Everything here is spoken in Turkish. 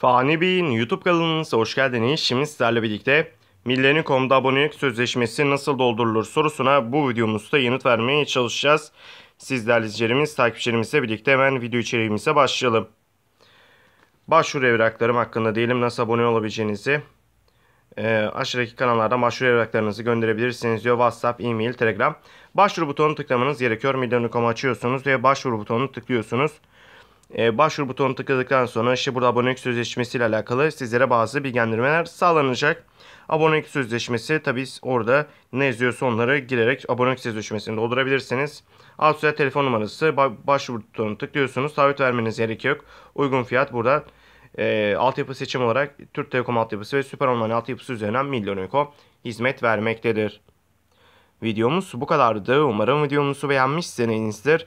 Fani Bey'in YouTube kanalınıza hoş geldiniz. Şimdi sizlerle birlikte Millenikom'da abonelik sözleşmesi nasıl doldurulur sorusuna bu videomuzda yanıt vermeye çalışacağız. Sizler izleyicilerimiz, takipçilerimizle birlikte hemen video içeriğimize başlayalım. Başvuru evraklarım hakkında diyelim nasıl abone olabileceğinizi. E, aşağıdaki kanallardan başvuru evraklarınızı gönderebilirsiniz diyor. WhatsApp, e-mail, Telegram. Başvuru butonunu tıklamanız gerekiyor. Millenikom'u açıyorsunuz ve başvuru butonunu tıklıyorsunuz e, başvuru butonuna tıkladıktan sonra işte burada abonelik sözleşmesi ile alakalı sizlere bazı bilgilendirmeler sağlanacak. Abonelik sözleşmesi tabi orada ne yazıyorsa onları girerek abonelik sözleşmesini doldurabilirsiniz. Alt telefon numarası başvuru butonuna tıklıyorsunuz. Taahhüt vermeniz gerek yok. Uygun fiyat burada e, altyapı seçim olarak Türk Telekom altyapısı ve Süper Online altyapısı üzerinden Milyon Eko hizmet vermektedir. Videomuz bu kadardı. Umarım videomuzu beğenmişsinizdir.